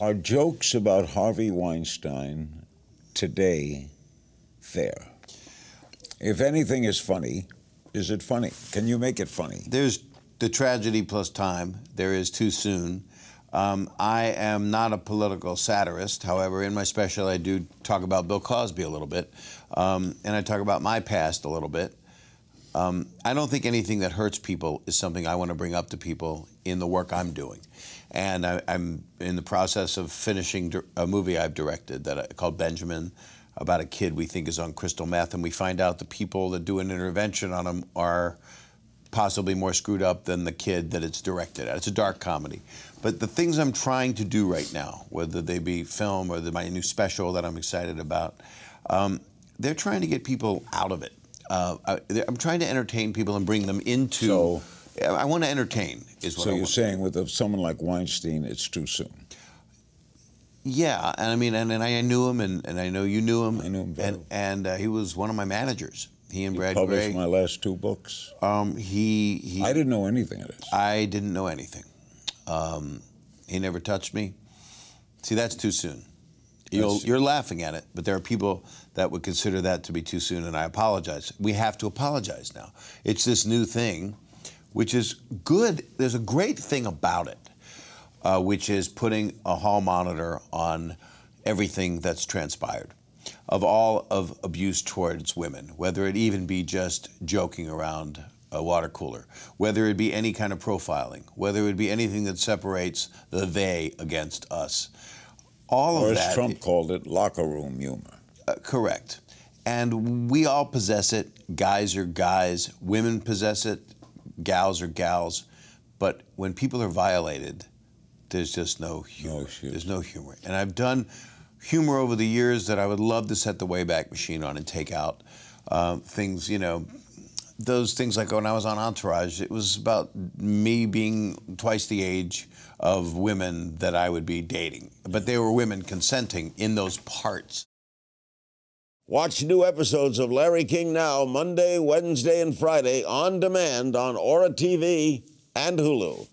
Are jokes about Harvey Weinstein today fair? If anything is funny, is it funny? Can you make it funny? There's the tragedy plus time. There is too soon. Um, I am not a political satirist. However, in my special, I do talk about Bill Cosby a little bit, um, and I talk about my past a little bit. Um, I don't think anything that hurts people is something I want to bring up to people in the work I'm doing. And I, am in the process of finishing a movie I've directed that I, uh, called Benjamin, about a kid we think is on crystal meth, and we find out the people that do an intervention on him are possibly more screwed up than the kid that it's directed at. It's a dark comedy. But the things I'm trying to do right now, whether they be film or the, my new special that I'm excited about, um, they're trying to get people out of it uh, I, am trying to entertain people and bring them into. So, I want to entertain. Is what so I you're want. saying with someone like Weinstein, it's too soon. Yeah, and I mean, and, and I knew him, and, and I know you knew him. I knew him very And, and uh, he was one of my managers. He and he Brad published Gray. my last two books. Um, he, he, I didn't know anything of this. I didn't know anything. Um, he never touched me. See, that's too soon. You'll, you're laughing at it, but there are people that would consider that to be too soon, and I apologize. We have to apologize now. It's this new thing, which is good. There's a great thing about it, uh, which is putting a hall monitor on everything that's transpired of all of abuse towards women, whether it even be just joking around a water cooler, whether it be any kind of profiling, whether it be anything that separates the they against us all or of that. Or as Trump called it, locker room humor. Uh, correct. And we all possess it. Guys are guys. Women possess it. Gals are gals. But when people are violated, there's just no humor. No there's no humor. And I've done humor over the years that I would love to set the Wayback Machine on and take out uh, things, you know, those things like when I was on Entourage, it was about me being twice the age of women that I would be dating. But they were women consenting in those parts. Watch new episodes of Larry King Now Monday, Wednesday, and Friday on demand on Aura TV and Hulu.